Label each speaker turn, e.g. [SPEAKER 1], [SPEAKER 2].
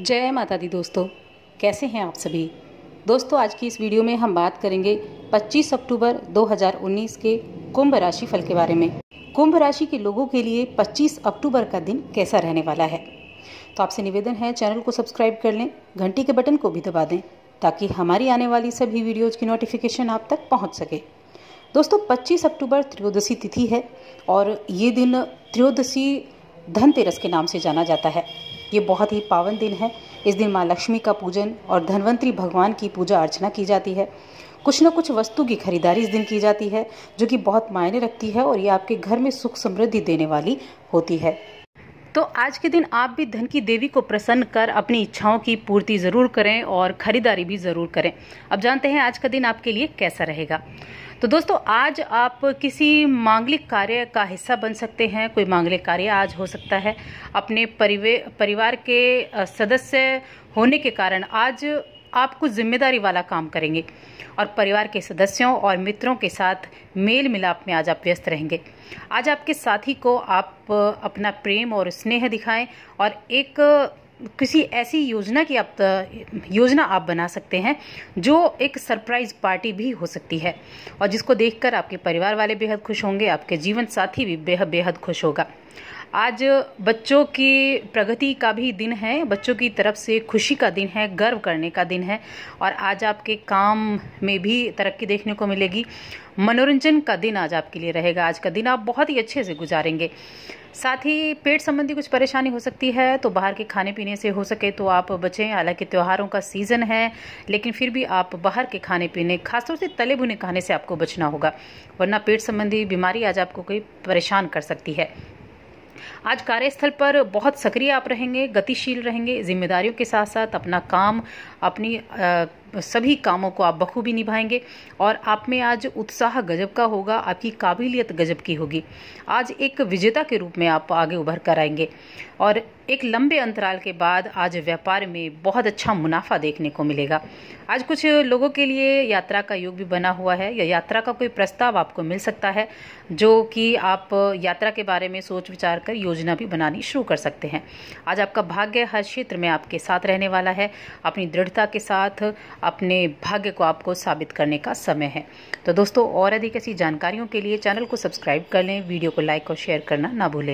[SPEAKER 1] जय माता दी दोस्तों कैसे हैं आप सभी दोस्तों आज की इस वीडियो में हम बात करेंगे 25 अक्टूबर 2019 के कुंभ राशि फल के बारे में कुंभ राशि के लोगों के लिए 25 अक्टूबर का दिन कैसा रहने वाला है तो आपसे निवेदन है चैनल को सब्सक्राइब कर लें घंटी के बटन को भी दबा दें ताकि हमारी आने वाली सभी वीडियोज़ की नोटिफिकेशन आप तक पहुँच सके दोस्तों पच्चीस अक्टूबर त्रयोदशी तिथि है और ये दिन त्रयोदशी धनतेरस के नाम से जाना जाता है ये बहुत ही पावन दिन है इस दिन माँ लक्ष्मी का पूजन और धनवंतरी भगवान की पूजा अर्चना की जाती है कुछ ना कुछ वस्तु की खरीदारी इस दिन की जाती है जो कि बहुत मायने रखती है और ये आपके घर में सुख समृद्धि देने वाली होती है तो आज के दिन आप भी धन की देवी को प्रसन्न कर अपनी इच्छाओं की पूर्ति ज़रूर करें और खरीदारी भी ज़रूर करें अब जानते हैं आज का दिन आपके लिए कैसा रहेगा तो दोस्तों आज आप किसी मांगलिक कार्य का हिस्सा बन सकते हैं कोई मांगलिक कार्य आज हो सकता है अपने परिवे परिवार के सदस्य होने के कारण आज आप कुछ जिम्मेदारी वाला काम करेंगे और परिवार के सदस्यों और मित्रों के साथ मेल मिलाप में आज आप व्यस्त रहेंगे आज आपके साथी को आप अपना प्रेम और स्नेह दिखाएं और एक किसी ऐसी योजना की आप योजना आप बना सकते हैं जो एक सरप्राइज पार्टी भी हो सकती है और जिसको देखकर आपके परिवार वाले बेहद खुश होंगे आपके जीवन साथी भी बेहद बेहद खुश होगा आज बच्चों की प्रगति का भी दिन है बच्चों की तरफ से खुशी का दिन है गर्व करने का दिन है और आज आपके काम में भी तरक्की देखने को मिलेगी मनोरंजन का दिन आज आपके लिए रहेगा आज का दिन आप बहुत ही अच्छे से गुजारेंगे साथ ही पेट संबंधी कुछ परेशानी हो सकती है तो बाहर के खाने पीने से हो सके तो आप बचें हालांकि त्यौहारों का सीज़न है लेकिन फिर भी आप बाहर के खाने पीने खासतौर से तले भुने खाने से आपको बचना होगा वरना पेट संबंधी बीमारी आज आपको कोई परेशान कर सकती है आज कार्यस्थल पर बहुत सक्रिय आप रहेंगे गतिशील रहेंगे जिम्मेदारियों के साथ साथ अपना काम अपनी आ, सभी कामों को आप बखूबी निभाएंगे और आप में आज उत्साह गजब का होगा आपकी काबिलियत गजब की होगी आज एक विजेता के रूप में आप आगे उभर कर आएंगे और एक लंबे अंतराल के बाद आज व्यापार में बहुत अच्छा मुनाफा देखने को मिलेगा आज कुछ लोगों के लिए यात्रा का योग भी बना हुआ है या यात्रा का कोई प्रस्ताव आपको मिल सकता है जो कि आप यात्रा के बारे में सोच विचार कर योजना भी बनानी शुरू कर सकते हैं आज आपका भाग्य हर क्षेत्र में आपके साथ रहने वाला है अपनी दृढ़ता के साथ अपने भाग्य को आपको साबित करने का समय है तो दोस्तों और अधिक ऐसी जानकारियों के लिए चैनल को सब्सक्राइब कर लें वीडियो को लाइक और शेयर करना ना भूलें